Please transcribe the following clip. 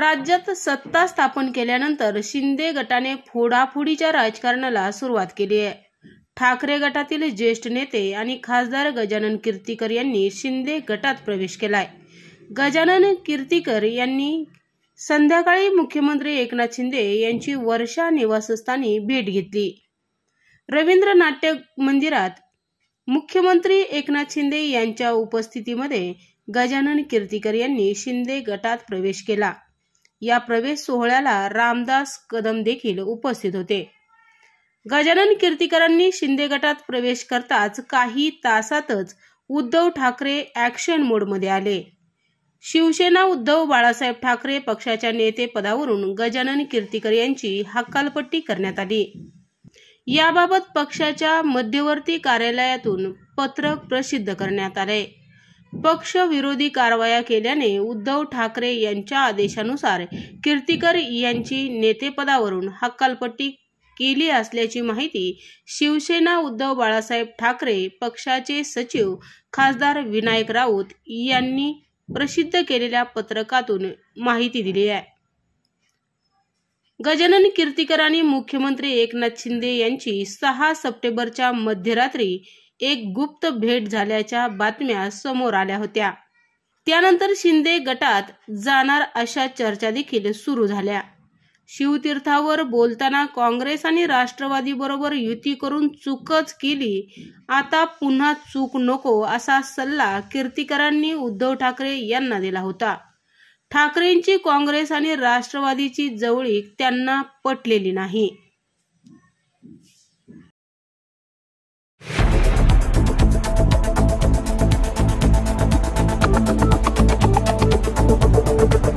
राज्यात सत्ता स्थापन केल्यानंतर शिंदे गटाने फोडाफोडीच्या राजकारणाला सुरुवात केली आहे ठाकरे गटातील ज्येष्ठ नेते आणि खासदार गजानन कीर्तीकर यांनी शिंदे गटात प्रवेश केलाय गजानन कीर्तीकर यांनी संध्याकाळी मुख्यमंत्री एकनाथ शिंदे यांची वर्षा निवासस्थानी भेट घेतली रवींद्र नाट्य मंदिरात मुख्यमंत्री एकनाथ शिंदे यांच्या उपस्थितीमध्ये गजानन कीर्तीकर यांनी शिंदे गटात प्रवेश केला या प्रवेश सोहळ्याला रामदास कदम देखील उपस्थित होते गजानन कीर्तिकरांनी शिंदे गटात प्रवेश करताच काही तासातच उद्धव ठाकरे ॲक्शन मोडमध्ये आले शिवसेना उद्धव बाळासाहेब ठाकरे पक्षाच्या नेते पदावरून गजानन कीर्तिकर यांची हक्कालपट्टी करण्यात आली याबाबत पक्षाच्या मध्यवर्ती कार्यालयातून पत्रक प्रसिद्ध करण्यात आले पक्षविरोधी कारवाया केल्याने उद्धव ठाकरे यांच्या आदेशानुसार कीर्तिकर यांची नेतेपदावरून हक्कालपट्टी केली असल्याची माहिती शिवसेना उद्धव बाळासाहेब ठाकरे पक्षाचे सचिव खासदार विनायक राऊत यांनी प्रसिद्ध केलेल्या पत्रकातून माहिती दिली आहे गजानन आणि मुख्यमंत्री एकनाथ शिंदे यांची सहा सप्टेंबरच्या मध्यरात्री एक गुप्त भेट झाल्याच्या बातम्या समोर आल्या होत्या त्यानंतर शिंदे गटात जाणार अशा चर्चा देखील सुरू झाल्या शिवतीर्थावर बोलताना काँग्रेस आणि राष्ट्रवादी बरोबर युती करून चूकच केली आता पुन्हा चूक नको असा सल्ला कीर्तिकरांनी उद्धव ठाकरे यांना दिला होता ठाकरेंची काँग्रेस आणि राष्ट्रवादीची जवळीक त्यांना पटलेली नाही